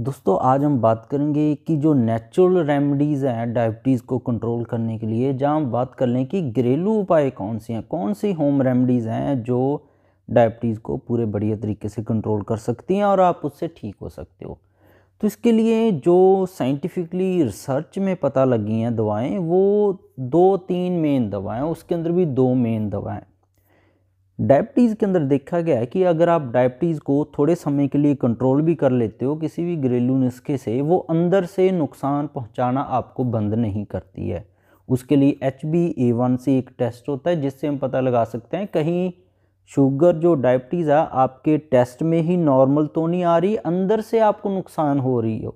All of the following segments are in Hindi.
दोस्तों आज हम बात करेंगे कि जो नेचुरल रेमडीज़ हैं डायबिटीज़ को कंट्रोल करने के लिए जहाँ हम बात कर लें कि घरेलू उपाय कौन से हैं कौन सी होम रेमडीज़ हैं जो डायबिटीज़ को पूरे बढ़िया तरीके से कंट्रोल कर सकती हैं और आप उससे ठीक हो सकते हो तो इसके लिए जो साइंटिफिकली रिसर्च में पता लगी हैं दवाएँ वो दो तीन मेन दवाएँ उसके अंदर भी दो मेन दवाएँ डायबिटीज़ के अंदर देखा गया है कि अगर आप डायबिटीज़ को थोड़े समय के लिए कंट्रोल भी कर लेते हो किसी भी घरेलू नुस्खे से वो अंदर से नुकसान पहुंचाना आपको बंद नहीं करती है उसके लिए H B A one C एक टेस्ट होता है जिससे हम पता लगा सकते हैं कहीं शुगर जो डायबिटीज़ है आपके टेस्ट में ही नॉर्मल तो नहीं आ रही अंदर से आपको नुकसान हो रही हो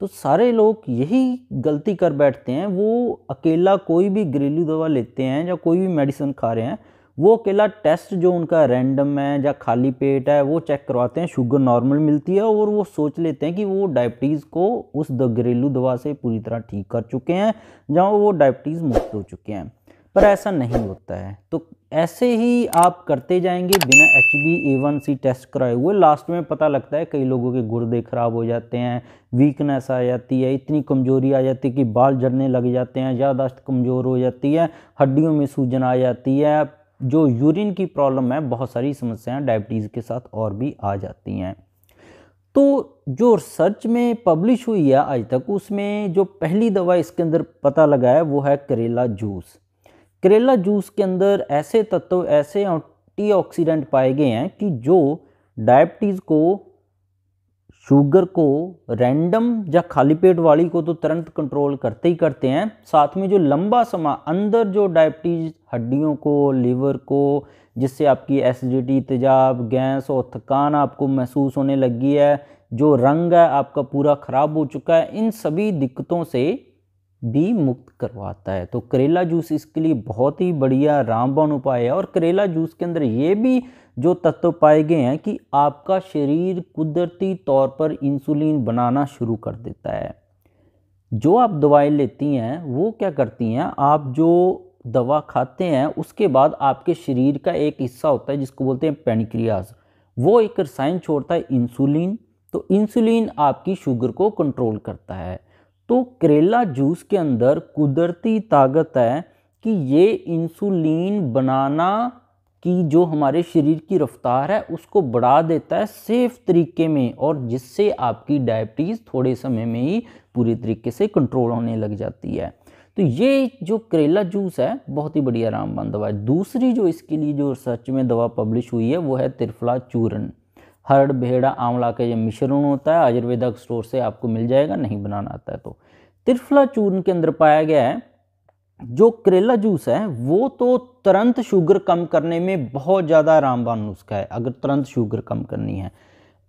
तो सारे लोग यही गलती कर बैठते हैं वो अकेला कोई भी घरेलू दवा लेते हैं या कोई भी मेडिसिन खा रहे हैं वो अकेला टेस्ट जो उनका रैंडम है या खाली पेट है वो चेक करवाते हैं शुगर नॉर्मल मिलती है और वो सोच लेते हैं कि वो डायबिटीज़ को उस घरेलू दवा से पूरी तरह ठीक कर चुके हैं जहाँ वो डायबिटीज़ मुक्त हो चुके हैं पर ऐसा नहीं होता है तो ऐसे ही आप करते जाएंगे बिना H B A one C test कराए हुए लास्ट में पता लगता है कई लोगों के गुर्दे ख़राब हो जाते हैं वीकनेस आ जाती है इतनी कमज़ोरी आ जाती है कि बाल झड़ने लग जाते हैं यादाश्त कमज़ोर हो जाती है हड्डियों में सूजन आ जाती है जो यूरिन की प्रॉब्लम है बहुत सारी समस्याएं डायबिटीज़ के साथ और भी आ जाती हैं तो जो रिसर्च में पब्लिश हुई है आज तक उसमें जो पहली दवा इसके अंदर पता लगा है वो है करेला जूस करेला जूस के अंदर ऐसे तत्व ऐसे एंटीऑक्सीडेंट पाए गए हैं कि जो डायबिटीज़ को शुगर को रैंडम या खाली पेट वाली को तो तुरंत कंट्रोल करते ही करते हैं साथ में जो लंबा समय अंदर जो डायबिटीज़ हड्डियों को लीवर को जिससे आपकी एसिडिटी तेजाब गैस और थकान आपको महसूस होने लगी है जो रंग है आपका पूरा ख़राब हो चुका है इन सभी दिक्कतों से भी मुक्त करवाता है तो करेला जूस इसके लिए बहुत ही बढ़िया रामबाण उपाय है और करेला जूस के अंदर ये भी जो तत्व पाए गए हैं कि आपका शरीर कुदरती तौर पर इंसुलिन बनाना शुरू कर देता है जो आप दवाएं लेती हैं वो क्या करती हैं आप जो दवा खाते हैं उसके बाद आपके शरीर का एक हिस्सा होता है जिसको बोलते हैं पेनिक्रियाज वो एक रसायन छोड़ता है इंसुलिन तो इंसुलिन आपकी शुगर को कंट्रोल करता है तो करेला जूस के अंदर कुदरती ताकत है कि ये इंसुलिन बनाना कि जो हमारे शरीर की रफ्तार है उसको बढ़ा देता है सेफ तरीके में और जिससे आपकी डायबिटीज़ थोड़े समय में ही पूरी तरीके से कंट्रोल होने लग जाती है तो ये जो करेला जूस है बहुत ही बढ़िया आरामबंद दवा है दूसरी जो इसके लिए जो रिसर्च में दवा पब्लिश हुई है वो है त्रिफला चूर्ण हरड़ भेड़ा आंवला का ये मिश्रण होता है आयुर्वेदक स्टोर से आपको मिल जाएगा नहीं बनाना आता है तो त्रिफला चूर्ण के अंदर पाया गया है जो करेला जूस है वो तो तुरंत शुगर कम करने में बहुत ज़्यादा आरामबान नुस्खा है अगर तुरंत शुगर कम करनी है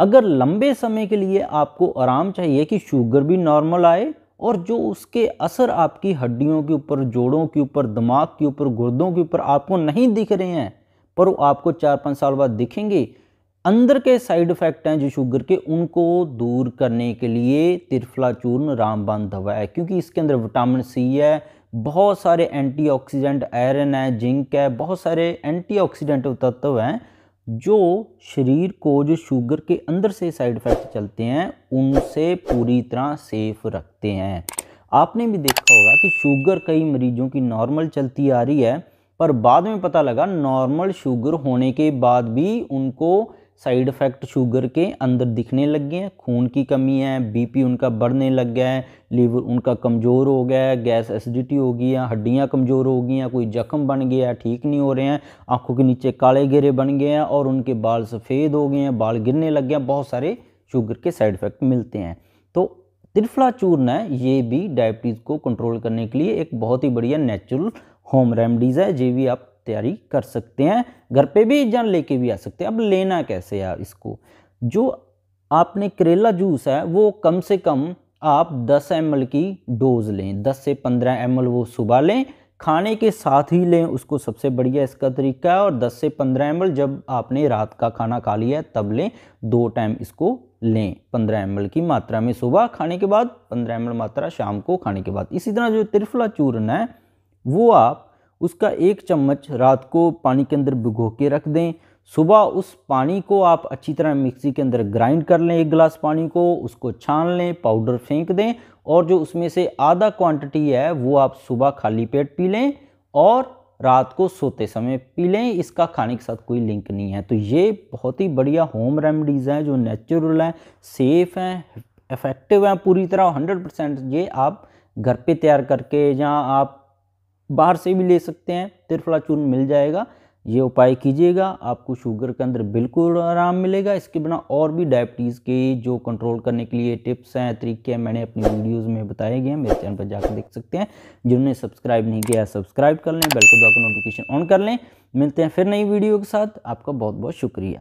अगर लंबे समय के लिए आपको आराम चाहिए कि शुगर भी नॉर्मल आए और जो उसके असर आपकी हड्डियों के ऊपर जोड़ों के ऊपर दिमाग के ऊपर गुर्दों के ऊपर आपको नहीं दिख रहे हैं पर वो आपको चार पाँच साल बाद दिखेंगे अंदर के साइड इफ़ेक्ट हैं जो शुगर के उनको दूर करने के लिए त्रिफला चूर्ण रामबान दवा है क्योंकि इसके अंदर विटामिन सी है बहुत सारे एंटीऑक्सीडेंट आयरन है जिंक है बहुत सारे एंटीऑक्सीडेंट तत्व हैं जो शरीर को जो शुगर के अंदर से साइड इफेक्ट चलते हैं उनसे पूरी तरह सेफ रखते हैं आपने भी देखा होगा कि शुगर कई मरीजों की नॉर्मल चलती आ रही है पर बाद में पता लगा नॉर्मल शुगर होने के बाद भी उनको साइड इफ़ेक्ट शुगर के अंदर दिखने लग गए हैं खून की कमी है बीपी उनका बढ़ने लग गया है लीवर उनका कमज़ोर हो गया है गैस एसिडिटी हो गई है हड्डियाँ कमज़ोर हो गई हैं कोई जख्म बन गया है ठीक नहीं हो रहे हैं आंखों के नीचे काले घेरे बन गए हैं और उनके बाल सफ़ेद हो गए हैं बाल गिरने लग गए हैं बहुत सारे शुगर के साइड इफ़ेक्ट मिलते हैं तो त्रिफला चूर्ण है ये भी डायबिटीज़ को कंट्रोल करने के लिए एक बहुत ही बढ़िया नेचुरल होम रेमडीज़ है ये भी आप तैयारी कर सकते हैं घर पे भी जान लेके भी आ सकते हैं अब लेना कैसे यार इसको जो आपने करेला जूस है वो कम से कम आप 10 एम की डोज लें 10 से 15 एम वो सुबह लें खाने के साथ ही लें उसको सबसे बढ़िया इसका तरीका है और 10 से 15 एम जब आपने रात का खाना खा लिया है तब लें दो टाइम इसको लें 15 एम की मात्रा में सुबह खाने के बाद 15 एम मात्रा शाम को खाने के बाद इसी तरह जो त्रिफला चूर्ण है वो आप उसका एक चम्मच रात को पानी के अंदर भिगो के रख दें सुबह उस पानी को आप अच्छी तरह मिक्सी के अंदर ग्राइंड कर लें एक गिलास पानी को उसको छान लें पाउडर फेंक दें और जो उसमें से आधा क्वांटिटी है वो आप सुबह खाली पेट पी लें और रात को सोते समय पी लें इसका खाने के साथ कोई लिंक नहीं है तो ये बहुत ही बढ़िया होम रेमडीज़ हैं जो नेचुरल हैं सेफ़ हैं इफ़ेक्टिव हैं पूरी तरह 100 परसेंट ये आप घर पे तैयार करके या आप बाहर से भी ले सकते हैं त्रिफला चूर्ण मिल जाएगा ये उपाय कीजिएगा आपको शुगर के अंदर बिल्कुल आराम मिलेगा इसके बिना और भी डायबिटीज़ के जो कंट्रोल करने के लिए टिप्स हैं तरीके हैं मैंने अपनी वीडियोस में बताए गए हैं मेरे चैनल पर जाकर देख सकते हैं जिन्होंने सब्सक्राइब नहीं किया सब्सक्राइब कर लें बेल को दबाकर नोटिफिकेशन ऑन कर लें मिलते हैं फिर नई वीडियो के साथ आपका बहुत बहुत शुक्रिया